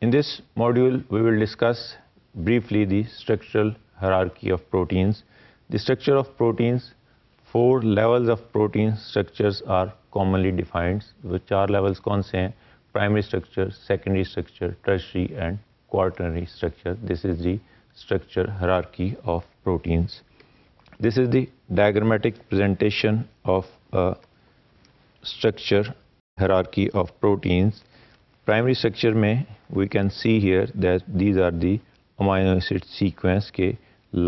In this module, we will discuss briefly the structural hierarchy of proteins, the structure of proteins, four levels of protein structures are commonly defined. which are levels are Primary structure, secondary structure, tertiary and quaternary structure. This is the structure hierarchy of proteins. This is the diagrammatic presentation of a structure hierarchy of proteins. primary structure mein we can see here that these are the amino acid sequence के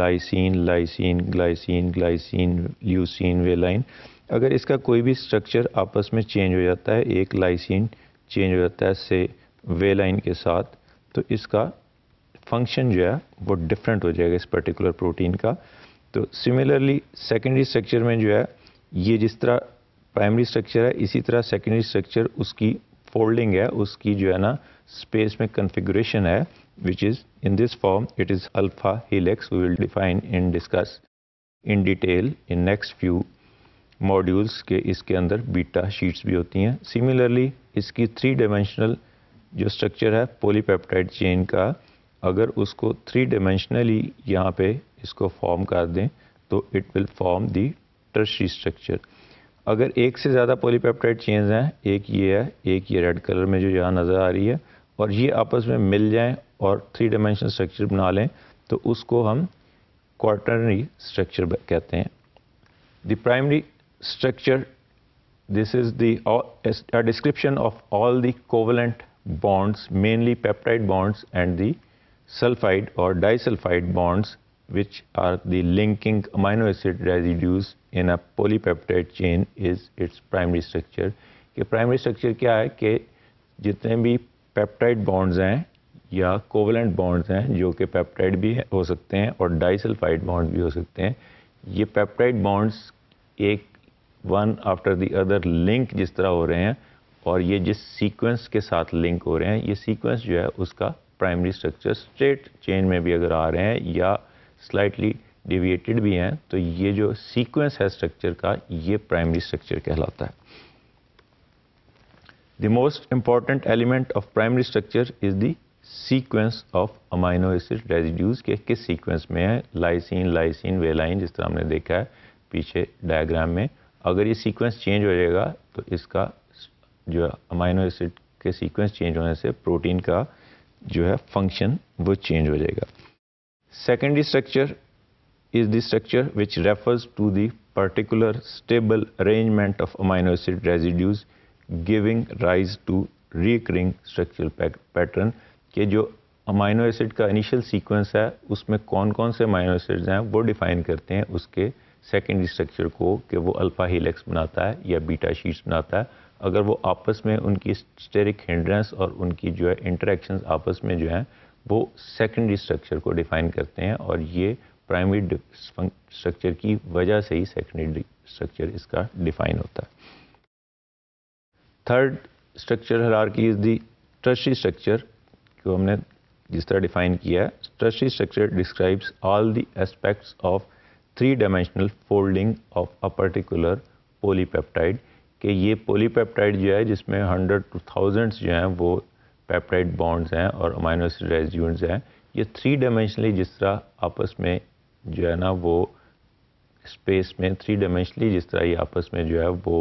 lysine, lysine, glycine, glycine, leucine, valine अगर इसका कोई भी structure आपस में change हो जाता है एक लाइसिन चेंज हो जाता है से वेलाइन के साथ तो इसका फंक्शन जो है वो डिफरेंट हो जाएगा इस पर्टिकुलर प्रोटीन का तो सिमिलरली सेकेंडरी स्ट्रक्चर में जो है ये जिस तरह प्राइमरी स्ट्रक्चर है इसी तरह सेकेंडरी स्ट्रक्चर उसकी फोल्डिंग है उसकी जो है ना स्पेस में कन्फिग्रेशन है which is in this form it is alpha helix we will define in discuss in detail in next few modules के इसके अंदर बीटा शीट्स भी होती हैं सिमिलरली इसकी थ्री डायमेंशनल जो स्ट्रक्चर है पोलीपेप्टाइड चेन का अगर उसको थ्री डायमेंशनली यहाँ पे इसको फॉर्म कर दें तो it will form the tertiary structure अगर एक से ज़्यादा पॉलीपेप्टाइड चेंज हैं एक ये है एक ये रेड कलर में जो यहाँ नज़र आ रही है और ये आपस में मिल जाएँ और थ्री डायमेंशनल स्ट्रक्चर बना लें तो उसको हम क्वार्टनरी स्ट्रक्चर कहते हैं the primary structure this is description of all the covalent bonds mainly peptide bonds and the sulphide और disulphide bonds which are the linking amino acid residues in a polypeptide chain is its primary structure कि primary structure क्या है कि जितने भी peptide bonds हैं या covalent bonds हैं जो कि पेप्टाइड भी हो सकते हैं और डाइसल्फाइड बॉन्ड्स भी हो सकते हैं ये पेप्टाइड बॉन्ड्स एक one after the other link जिस तरह हो रहे हैं और ये जिस सीक्वेंस के साथ लिंक हो रहे हैं ये सीक्वेंस जो है उसका प्राइमरी स्ट्रक्चर स्ट्रेट चेन में भी अगर आ रहे हैं या स्लाइटली डिविएटेड भी हैं तो ये जो सीक्वेंस है स्ट्रक्चर का ये प्राइमरी स्ट्रक्चर कहलाता है the most important element of primary structure is the sequence of amino acid residues के किस सीक्वेंस में है लाइसिन लाइसिन वेलाइन जिस तरह हमने देखा है पीछे डायग्राम में अगर ये सीक्वेंस चेंज हो जाएगा तो इसका जो है अमाइनो एसिड के सीक्वेंस चेंज होने से प्रोटीन का जो है फंक्शन वो चेंज हो जाएगा secondary structure is the structure which refers to the particular stable arrangement of amino acid residues giving rise to recurring structural pattern के जो अमाइनो एसिड का इनिशियल सीक्वेंस है उसमें कौन कौन से अमाइनो एसिड्स हैं वो डिफाइन करते हैं उसके सेकेंडरी स्ट्रक्चर को कि वो अल्फ़ा हीलेक्स बनाता है या बीटा शीट्स बनाता है अगर वो आपस में उनकी स्टेरिक हिंड्रेंस और उनकी जो है इंटरेक्शंस आपस में जो हैं वो सेकेंडरी स्ट्रक्चर को डिफाइन करते हैं और ये प्राइमरी स्ट्रक्चर की वजह से ही सेकेंडरी स्ट्रक्चर इसका डिफाइन होता है थर्ड स्ट्रक्चर की इज दी ट्रस्टी स्ट्रक्चर को हमने जिस तरह डिफाइन किया है tertiary structure describes all the aspects of three dimensional folding of a particular polypeptide कि ये पोलीपेप्टाइड जो है जिसमें हंड्रेड टू थाउजेंड्स जो हैं वो पेप्टाइड बॉन्ड्स हैं और अमाइनोसिड रेजिडेंट्स हैं ये थ्री डायमेंशनली जिस तरह आपस में जो है ना वो स्पेस में थ्री डायमेंशनली जिस तरह ये आपस में जो है वो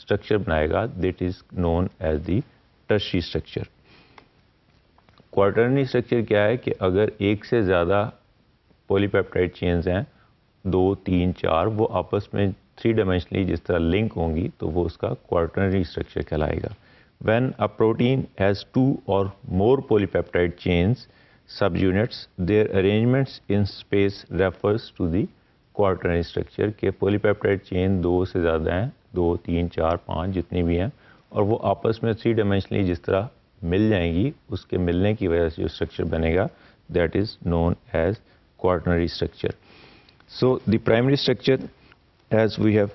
स्ट्रक्चर बनाएगा that is known as the tertiary structure quaternary structure क्या है कि अगर एक से ज़्यादा पोलीपेप्टाइड चेन्स हैं दो तीन चार वो आपस में थ्री डायमेंशनली जिस तरह लिंक होंगी तो वो उसका क्वार्टरनी स्ट्रक्चर कहलाएगा when a protein has two or more polypeptide chains subunits, their arrangements in space refers to the quaternary structure के पोलीपेप्टाइड चेन दो से ज़्यादा हैं दो तीन चार पाँच जितनी भी हैं और वो आपस में थ्री डायमेंशनली जिस तरह मिल जाएंगी उसके मिलने की वजह से जो स्ट्रक्चर बनेगा that is known as quaternary structure so the primary structure as we have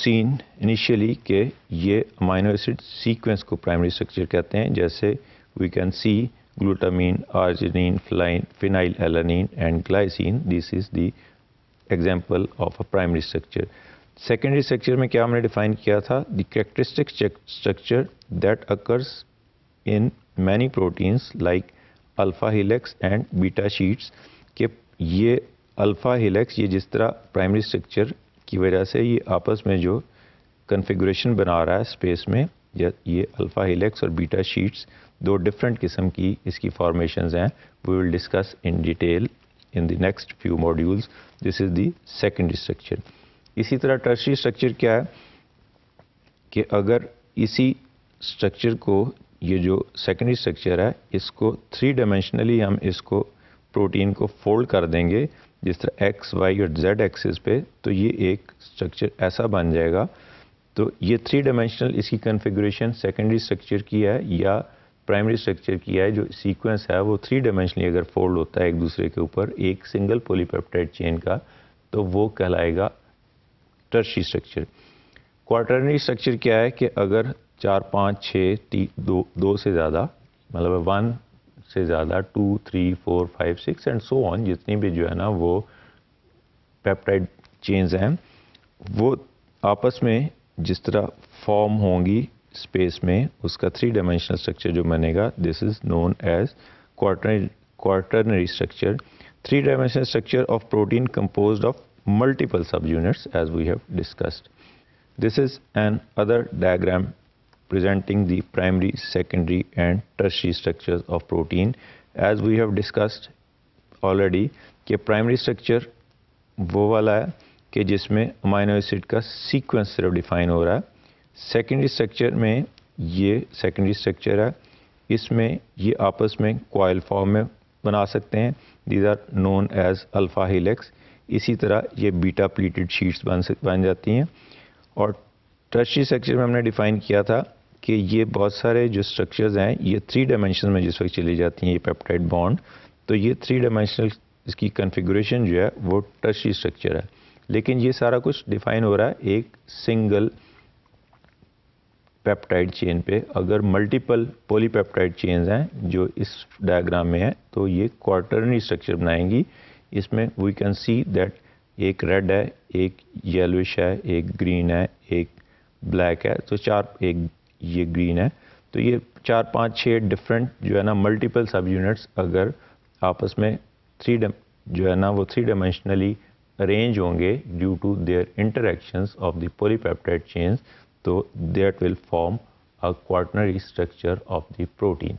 seen initially के ये अमाइनो एसिड सीक्वेंस को प्राइमरी स्ट्रक्चर कहते हैं जैसे we can see glutamine, arginine, phenylalanine and glycine. This is the example of a primary structure. Secondary structure में क्या हमने define किया था the characteristic structure that occurs in many proteins like alpha helix and beta sheets के ये alpha हिलेक्स ये जिस तरह प्राइमरी स्ट्रक्चर की वजह से ये आपस में जो कन्फिग्रेशन बना रहा है स्पेस में ये अल्फ़ा हिलेक्स और बीटा शीट्स दो डिफरेंट किस्म की इसकी फॉर्मेशन हैं we will discuss in detail in the next few modules this is the second structure इसी तरह टर्सरी स्ट्रक्चर क्या है कि अगर इसी स्ट्रक्चर को ये जो सेकेंडरी स्ट्रक्चर है इसको थ्री डायमेंशनली हम इसको प्रोटीन को फोल्ड कर देंगे जिस तरह एक्स वाई और जेड एक्सिस पे तो ये एक स्ट्रक्चर ऐसा बन जाएगा तो ये थ्री डायमेंशनल इसकी कन्फिग्रेशन सेकेंडरी स्ट्रक्चर की है या प्राइमरी स्ट्रक्चर की है जो सीक्वेंस है वो थ्री डायमेंशनली अगर फोल्ड होता है एक दूसरे के ऊपर एक सिंगल पोलीपेप्टाइड चेन का तो वो कहलाएगा टर्शी स्ट्रक्चर क्वार्टरनरी स्ट्रक्चर क्या है कि अगर चार पाँच छः दो दो से ज़्यादा मतलब वन से ज़्यादा two three four five six and so on जितनी भी जो है ना वो पेप्टाइड चेन्स हैं वो आपस में जिस तरह फॉर्म होंगी स्पेस में उसका थ्री डायमेंशनल स्ट्रक्चर जो बनेगा this is known as quaternary structure three dimensional structure of protein compose of multiple subunits as we have discussed this is another diagram presenting the primary secondary and tertiary structure of protein as we have discussed already कि primary structure वो वाला है कि जिसमें amino acid का sequence सिर्फ define हो रहा है सेकेंडरी स्ट्रक्चर में ये सेकेंडरी स्ट्रक्चर है इसमें ये आपस में कोयल फॉर्म में बना सकते हैं these are known as alpha helix इसी तरह ये बीटा प्लीटेड शीट्स बन बन जाती हैं और टर्शी स्ट्रक्चर में हमने डिफ़ाइन किया था कि ये बहुत सारे जो स्ट्रक्चर्स हैं ये थ्री डायमेंशन में जिस वक्त चली जाती हैं ये पेप्टाइड बॉन्ड तो ये थ्री डायमेंशनल इसकी कन्फिग्रेशन जो है वो टर्शी स्ट्रक्चर है लेकिन ये सारा कुछ डिफाइन हो रहा है एक सिंगल पेप्टाइड चेन पे अगर मल्टीपल पॉलीपेप्टाइड चेन्स हैं जो इस डायग्राम में है तो ये क्वार्टरनी स्ट्रक्चर बनाएंगी इसमें वी कैन सी दैट एक रेड है एक येलोश है एक ग्रीन है एक ब्लैक है तो चार एक ये ग्रीन है तो ये चार पाँच छः डिफरेंट जो है ना मल्टीपल सब यूनिट्स अगर आपस में थ्री जो है ना वो थ्री डायमेंशनली arrange होंगे due to their interactions of the polypeptide chains so that will form a quaternary structure of the protein.